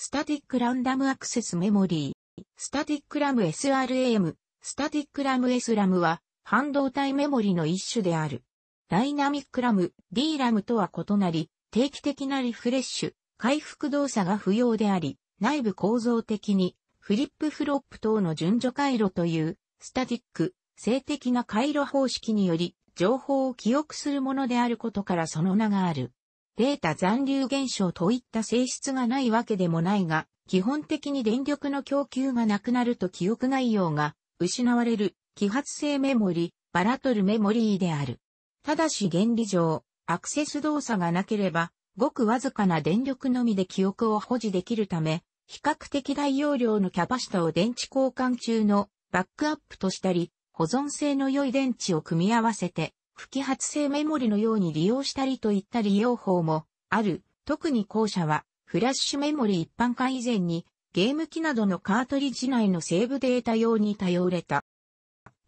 スタティックランダムアクセスメモリー、スタティックラム SRAM、スタティックラム SRAM は半導体メモリの一種である。ダイナミックラム、DRAM とは異なり、定期的なリフレッシュ、回復動作が不要であり、内部構造的にフリップフロップ等の順序回路というスタティック、静的な回路方式により情報を記憶するものであることからその名がある。データ残留現象といった性質がないわけでもないが、基本的に電力の供給がなくなると記憶内容が失われる揮発性メモリ、バラトルメモリーである。ただし原理上、アクセス動作がなければ、ごくわずかな電力のみで記憶を保持できるため、比較的大容量のキャパシタを電池交換中のバックアップとしたり、保存性の良い電池を組み合わせて不揮発性メモリのように利用したりといった利用法もある。特に後者は、フラッシュメモリ一般化以前に、ゲーム機などのカートリッジ内のセーブデータ用に頼れた。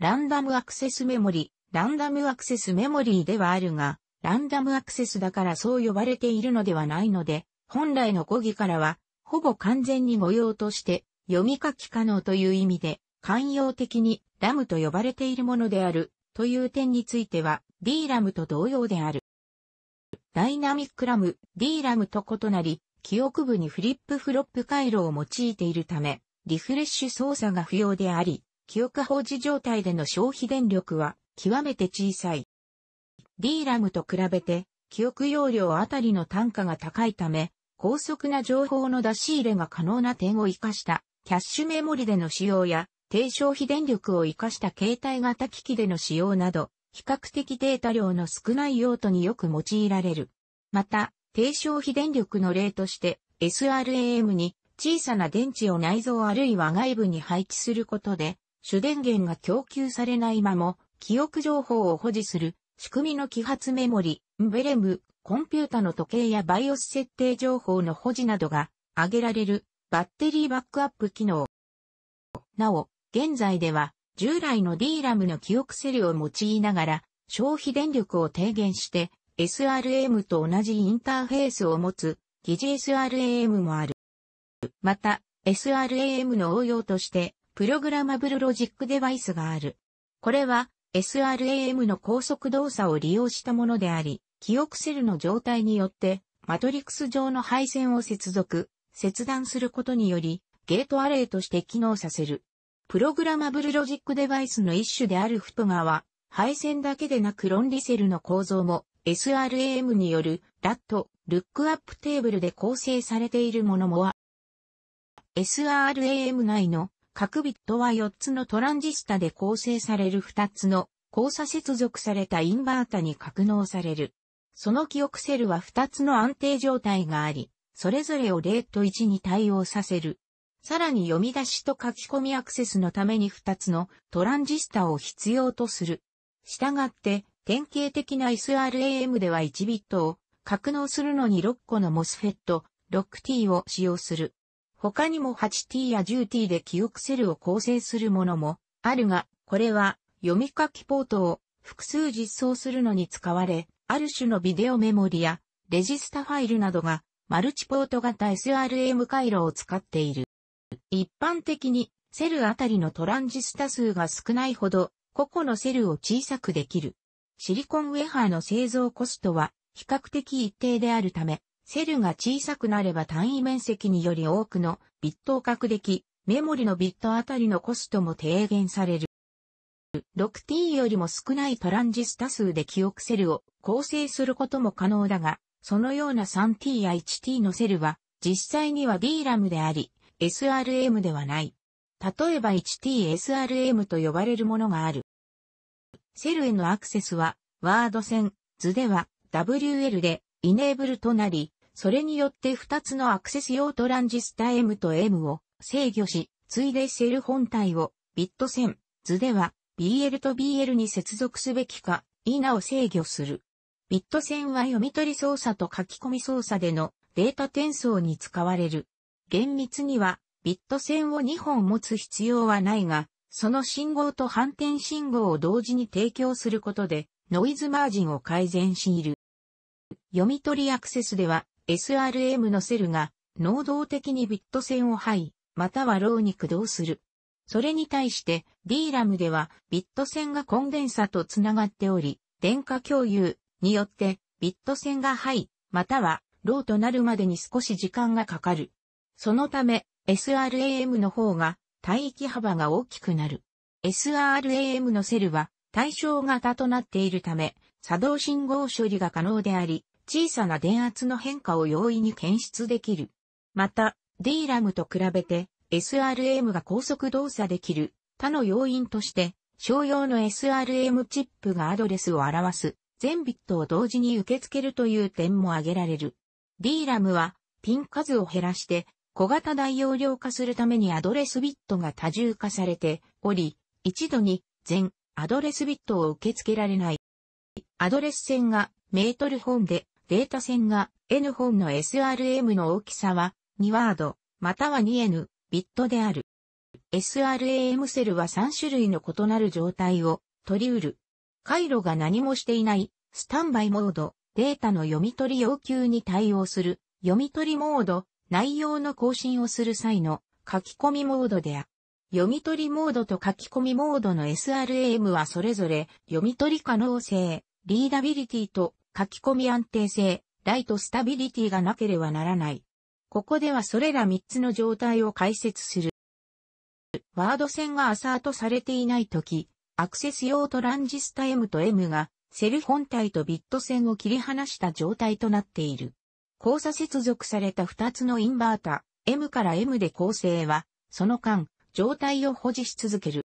ランダムアクセスメモリ、ランダムアクセスメモリーではあるが、ランダムアクセスだからそう呼ばれているのではないので、本来の語義からは、ほぼ完全に模様として読み書き可能という意味で、慣用的にラムと呼ばれているものである。という点については D ラムと同様である。ダイナミックラム、D ラムと異なり、記憶部にフリップフロップ回路を用いているため、リフレッシュ操作が不要であり、記憶保持状態での消費電力は極めて小さい。D ラムと比べて、記憶容量あたりの単価が高いため、高速な情報の出し入れが可能な点を活かした、キャッシュメモリでの使用や、低消費電力を活かした携帯型機器での使用など、比較的データ量の少ない用途によく用いられる。また、低消費電力の例として、SRAM に小さな電池を内蔵あるいは外部に配置することで、主電源が供給されないまま、記憶情報を保持する仕組みの揮発メモリ、ベレム、コンピュータの時計やバイオス設定情報の保持などが挙げられるバッテリーバックアップ機能。なお、現在では従来の DRAM の記憶セルを用いながら消費電力を低減して SRAM と同じインターフェースを持つ疑似 SRAM もある。また SRAM の応用としてプログラマブルロジックデバイスがある。これは SRAM の高速動作を利用したものであり、記憶セルの状態によってマトリックス上の配線を接続、切断することによりゲートアレイとして機能させる。プログラマブルロジックデバイスの一種であるフトガは、配線だけでなく論理セルの構造も SRAM による RAT、ルックアップテーブルで構成されているものもは、SRAM 内の各ビットは4つのトランジスタで構成される2つの交差接続されたインバータに格納される。その記憶セルは2つの安定状態があり、それぞれを0と1に対応させるさらに読み出しと書き込みアクセスのために2つのトランジスタを必要とする。したがって、典型的な SRAM では1ビットを格納するのに6個の MOSFET、6T を使用する。他にも 8T や 10T で記憶セルを構成するものもあるが、これは読み書きポートを複数実装するのに使われ、ある種のビデオメモリやレジスタファイルなどがマルチポート型 SRM a 回路を使っている。一般的にセルあたりのトランジスタ数が少ないほど個々のセルを小さくできる。シリコンウェハーの製造コストは比較的一定であるため、セルが小さくなれば単位面積により多くのビットを獲得、メモリのビットあたりのコストも低減される。6t よりも少ないトランジスタ数で記憶セルを構成することも可能だが、そのような 3t や 1t のセルは実際には DRAM であり、SRM ではない。例えば h t s r m と呼ばれるものがある。セルへのアクセスは、ワード線、図では WL でイネーブルとなり、それによって2つのアクセス用トランジスタ M と M を制御し、ついでセル本体をビット線、図では BL と BL に接続すべきか、否を制御する。ビット線は読み取り操作と書き込み操作でのデータ転送に使われる。厳密にはビット線を2本持つ必要はないが、その信号と反転信号を同時に提供することで、ノイズマージンを改善している。読み取りアクセスでは、SRM のセルが、能動的にビット線をイ、またはローに駆動する。それに対して DRAM ではビット線がコンデンサとつながっており、電荷共有によってビット線がハイ、またはローとなるまでに少し時間がかかる。そのため、SRAM の方が帯域幅が大きくなる。SRAM のセルは対象型となっているため、作動信号処理が可能であり、小さな電圧の変化を容易に検出できる。また、DRAM と比べて SRM a が高速動作できる他の要因として、商用の SRM a チップがアドレスを表す全ビットを同時に受け付けるという点も挙げられる。DRAM はピン数を減らして小型大容量化するためにアドレスビットが多重化されており、一度に全アドレスビットを受け付けられない。アドレス線がメートル本で、データ線が N 本の SRM の大きさは2ワード、または 2N ビットである。SRAM セルは3種類の異なる状態を取り得る。回路が何もしていないスタンバイモード、データの読み取り要求に対応する読み取りモード、内容の更新をする際の書き込みモードであ。読み取りモードと書き込みモードの SRAM はそれぞれ読み取り可能性、リーダビリティと書き込み安定性、ライトスタビリティがなければならない。ここではそれら3つの状態を解説する。ワード線がアサートされていないとき、アクセス用トランジスタ M と M がセル本体とビット線を切り離した状態となっている。交差接続された2つのインバータ、M から M で構成は、その間、状態を保持し続ける。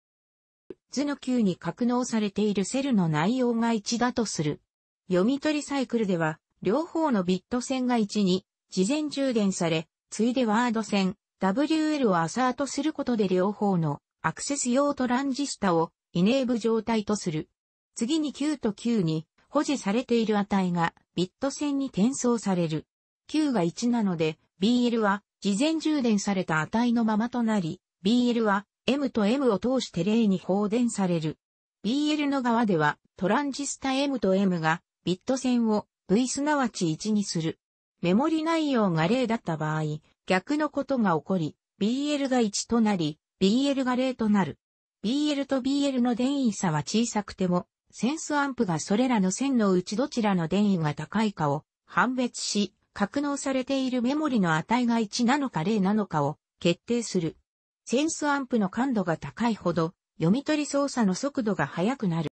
図の9に格納されているセルの内容が1だとする。読み取りサイクルでは、両方のビット線が1に、事前充電され、ついでワード線、WL をアサートすることで両方のアクセス用トランジスタをイネーブ状態とする。次に9と9に保持されている値がビット線に転送される。Q が1なので、BL は事前充電された値のままとなり、BL は M と M を通して例に放電される。BL の側ではトランジスタ M と M がビット線を V すなわち1にする。メモリ内容が0だった場合、逆のことが起こり、BL が1となり、BL が0となる。BL と BL の電位差は小さくても、センスアンプがそれらの線のうちどちらの電位が高いかを判別し、格納されているメモリの値が1なのか0なのかを決定する。センスアンプの感度が高いほど、読み取り操作の速度が速くなる。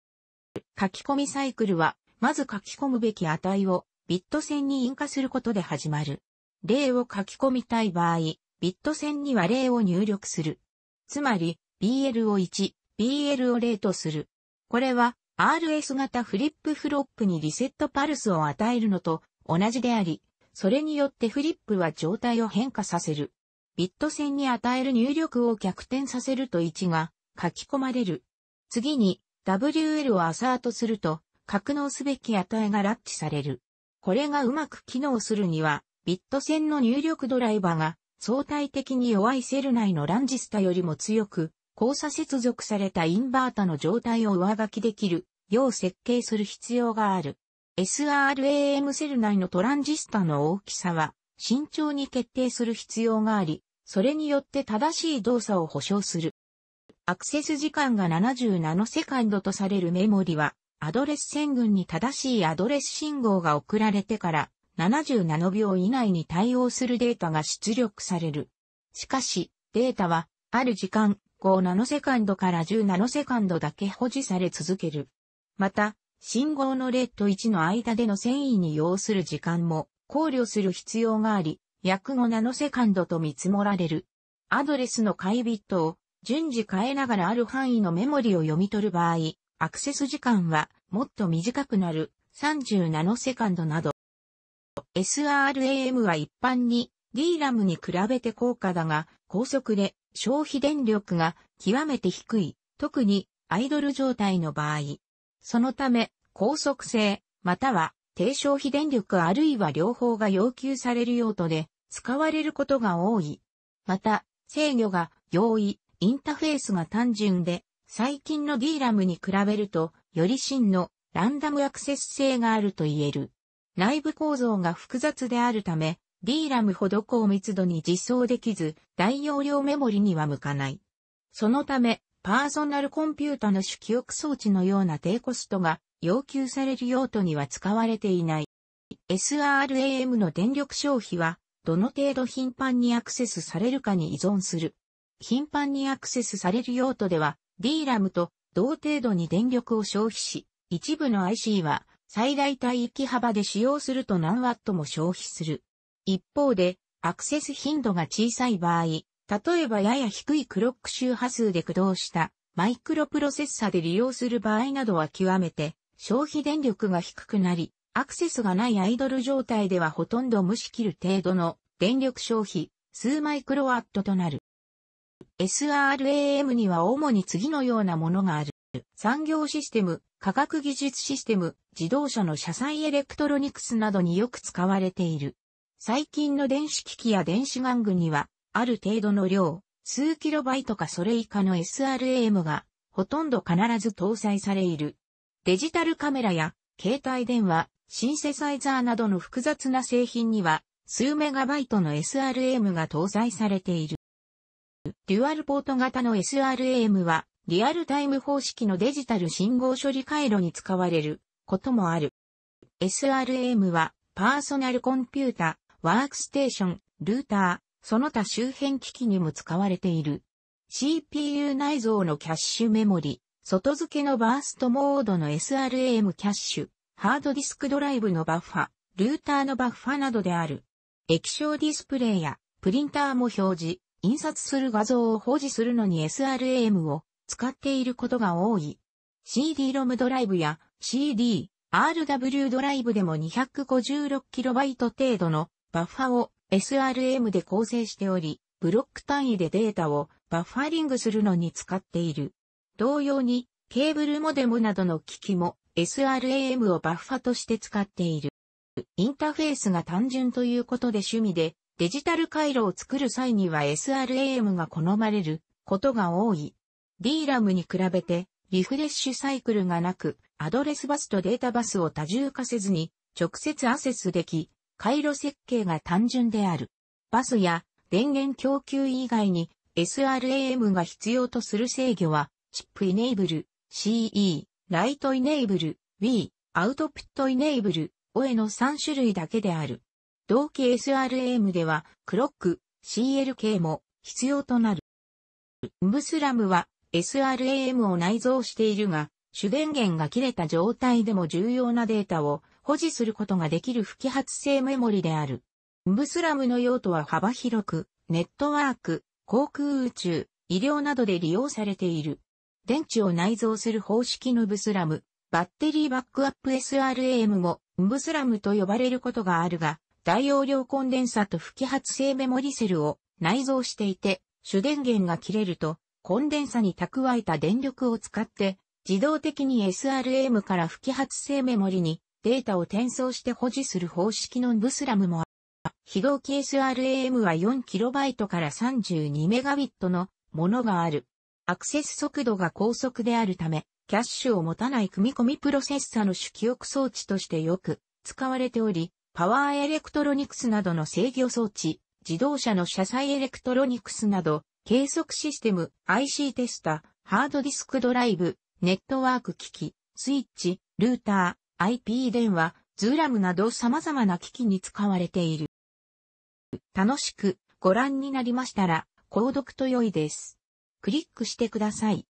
書き込みサイクルは、まず書き込むべき値をビット線に因果することで始まる。例を書き込みたい場合、ビット線には例を入力する。つまり、BL を1、BL を0とする。これは、RS 型フリップフロップにリセットパルスを与えるのと同じであり、それによってフリップは状態を変化させる。ビット線に与える入力を逆転させると1が書き込まれる。次に WL をアサートすると、格納すべき値がラッチされる。これがうまく機能するには、ビット線の入力ドライバが相対的に弱いセル内のランジスタよりも強く、交差接続されたインバータの状態を上書きできるよう設計する必要がある。SRAM セル内のトランジスタの大きさは慎重に決定する必要があり、それによって正しい動作を保証する。アクセス時間が70ナノセカンドとされるメモリは、アドレス線群に正しいアドレス信号が送られてから70ナノ秒以内に対応するデータが出力される。しかし、データは、ある時間、5ナノセカンドから10ナノセカンドだけ保持され続ける。また、信号のレッド1の間での繊維に要する時間も考慮する必要があり、約5ナノセカンドと見積もられる。アドレスの回ビットを順次変えながらある範囲のメモリを読み取る場合、アクセス時間はもっと短くなる30ナノセカンドなど。SRAM は一般に DRAM に比べて高価だが、高速で消費電力が極めて低い、特にアイドル状態の場合、そのため、高速性、または低消費電力あるいは両方が要求される用途で使われることが多い。また、制御が容易、インタフェースが単純で、最近の DRAM に比べると、より真のランダムアクセス性があると言える。内部構造が複雑であるため、DRAM ほど高密度に実装できず、大容量メモリには向かない。そのため、パーソナルコンピュータの主記憶装置のような低コストが要求される用途には使われていない。SRAM の電力消費は、どの程度頻繁にアクセスされるかに依存する。頻繁にアクセスされる用途では、DRAM と同程度に電力を消費し、一部の IC は最大帯域幅で使用すると何ワットも消費する。一方で、アクセス頻度が小さい場合、例えばやや低いクロック周波数で駆動したマイクロプロセッサで利用する場合などは極めて消費電力が低くなり、アクセスがないアイドル状態ではほとんど無視切る程度の電力消費数マイクロワットとなる。SRAM には主に次のようなものがある。産業システム、科学技術システム、自動車の車載エレクトロニクスなどによく使われている。最近の電子機器や電子玩具にはある程度の量、数キロバイトかそれ以下の SRAM が、ほとんど必ず搭載されいる。デジタルカメラや、携帯電話、シンセサイザーなどの複雑な製品には、数メガバイトの SRAM が搭載されている。デュアルポート型の SRAM は、リアルタイム方式のデジタル信号処理回路に使われることもある。SRAM は、パーソナルコンピュータ、ワークステーション、ルーター、その他周辺機器にも使われている。CPU 内蔵のキャッシュメモリ、外付けのバーストモードの SRAM キャッシュ、ハードディスクドライブのバッファ、ルーターのバッファなどである。液晶ディスプレイやプリンターも表示、印刷する画像を保持するのに SRAM を使っていることが多い。CD-ROM ドライブや CD、RW ドライブでも 256KB 程度のバッファを SRM で構成しており、ブロック単位でデータをバッファリングするのに使っている。同様に、ケーブルモデムなどの機器も SRAM をバッファとして使っている。インターフェースが単純ということで趣味で、デジタル回路を作る際には SRAM が好まれることが多い。DRAM に比べてリフレッシュサイクルがなく、アドレスバスとデータバスを多重化せずに直接アセスでき、回路設計が単純である。バスや電源供給以外に SRAM が必要とする制御は、チップイネイブル、CE、ライトイネイブル、W、アウトプットイネイブル、OE の3種類だけである。同期 SRAM では、クロック、CLK も必要となる。ムスラムは SRAM を内蔵しているが、主電源が切れた状態でも重要なデータを保持することができる不揮発性メモリである。ムスラムの用途は幅広く、ネットワーク、航空宇宙、医療などで利用されている。電池を内蔵する方式のブスラム、バッテリーバックアップ SRAM も、ブスラムと呼ばれることがあるが、大容量コンデンサと不揮発性メモリセルを内蔵していて、主電源が切れると、コンデンサに蓄えた電力を使って、自動的に SRAM から不揮発性メモリにデータを転送して保持する方式のブスラムもある。非同期 SRAM は 4KB から 32MB のものがある。アクセス速度が高速であるため、キャッシュを持たない組み込みプロセッサの主記憶装置としてよく使われており、パワーエレクトロニクスなどの制御装置、自動車の車載エレクトロニクスなど、計測システム、IC テスタ、ハードディスクドライブ、ネットワーク機器、スイッチ、ルーター、IP 電話、ズーラムなど様々な機器に使われている。楽しくご覧になりましたら、購読と良いです。クリックしてください。